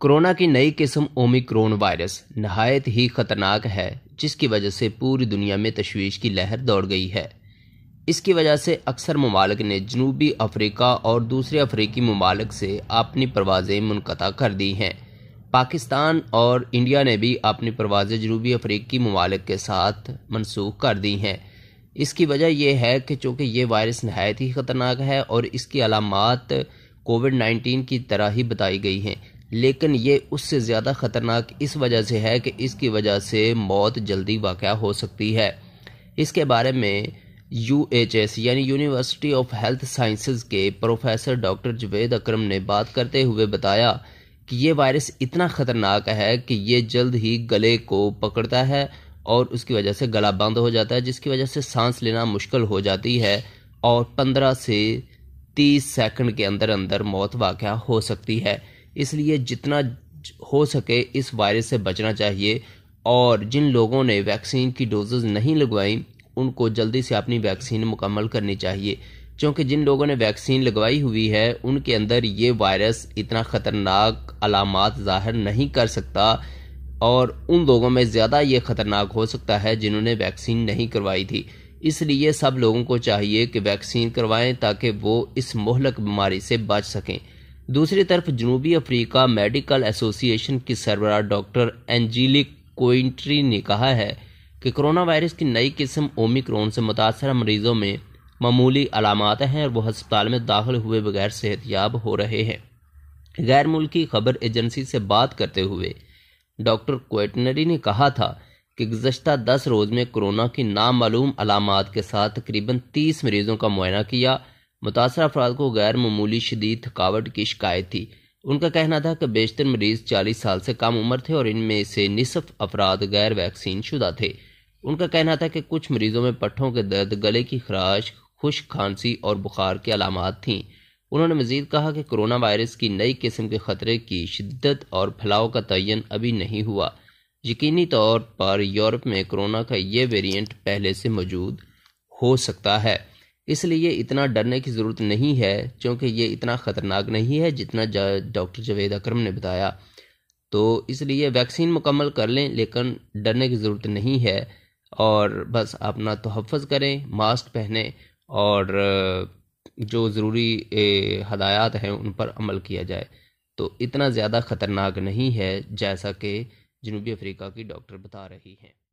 corona की नई किस्म ओमिक्रोन वायरस नहायत ही खतरनाक है जिसकी वजह से पूरी दुनिया में तशवीश की लहर दौड़ गई है इसकी वजह से अक्सर ममालक ने जनूबी अफ्रीका और दूसरे अफ्रीकी ममालक से अपनी परवाज़ें मुनकता कर दी हैं पाकिस्तान और इंडिया ने भी अपनी परवाज़ें जनूबी अफ्रीकी ममालक के साथ मनसूख कर दी हैं इसकी वजह यह है कि चूंकि ये वायरस नहायत ही ख़तरनाक है और इसकी अलामत कोविड 19 की तरह ही बताई गई हैं लेकिन ये उससे ज़्यादा ख़तरनाक इस वजह से है कि इसकी वजह से मौत जल्दी वाक़ हो सकती है इसके बारे में यू एच एस यानी यूनिवर्सिटी ऑफ हेल्थ साइंसेज के प्रोफेसर डॉक्टर जवेद अक्रम ने बात करते हुए बताया कि ये वायरस इतना ख़तरनाक है कि ये जल्द ही गले को पकड़ता है और उसकी वजह से गला बंद हो जाता है जिसकी वजह से सांस लेना मुश्किल हो जाती है और पंद्रह से तीस सेकंड के अंदर अंदर मौत वाक़ हो सकती है इसलिए जितना हो सके इस वायरस से बचना चाहिए और जिन लोगों ने वैक्सीन की डोजेज नहीं लगवाई उनको जल्दी से अपनी वैक्सीन मुकम्मल करनी चाहिए क्योंकि जिन लोगों ने वैक्सीन लगवाई हुई है उनके अंदर ये वायरस इतना ख़तरनाक अलामत ज़ाहिर नहीं कर सकता और उन लोगों में ज़्यादा ये ख़तरनाक हो सकता है जिन्होंने वैक्सीन नहीं करवाई थी इसलिए सब लोगों को चाहिए कि वैक्सीन करवाएं ताकि वो इस मोहलक बीमारी से बच सकें दूसरी तरफ जनूबी अफ्रीका मेडिकल एसोसिएशन की सरबरा डॉक्टर एंजीलिक कोइंट्री ने कहा है कि कोरोना वायरस की नई किस्म ओमिक्रोन से मुतासर मरीजों में मामूली अलामत हैं और वह अस्पताल में दाखिल हुए बगैर सेहतियाब हो रहे हैं गैर मुल्की खबर एजेंसी से बात करते हुए डॉक्टर कोटनरी ने कहा था कि गुजशत दस रोज़ में कोरोना की नामालूम अलामत के साथ तकरीबन तीस मरीजों का मुआयना किया मुतासर अफराद को गैर मामूली शदीद थकावट की शिकायत थी उनका कहना था कि बेशतर मरीज चालीस साल से कम उम्र थे और इनमें से निसफ अफराद गैर वैक्सीन शुदा थे उनका कहना था कि कुछ मरीजों में पट्ठों के दर्द गले की खराश खुश खांसी और बुखार की अलामत थी उन्होंने मजीद कहा कि कोरोना वायरस की नई किस्म के खतरे की शिद्दत और फैलाव का तयन अभी नहीं हुआ यकीनी तौर पर यूरोप में कोरोना का ये वेरियंट पहले से मौजूद हो सकता है इसलिए इतना डरने की ज़रूरत नहीं है क्योंकि ये इतना ख़तरनाक नहीं है जितना डॉक्टर जावेद अक्रम ने बताया तो इसलिए वैक्सीन मुकम्मल कर लें लेकिन डरने की ज़रूरत नहीं है और बस अपना तहफ़ करें मास्क पहने और जो ज़रूरी हदायात हैं उन पर अमल किया जाए तो इतना ज़्यादा ख़तरनाक नहीं है जैसा कि जनूबी अफ्रीका की डॉक्टर बता रही हैं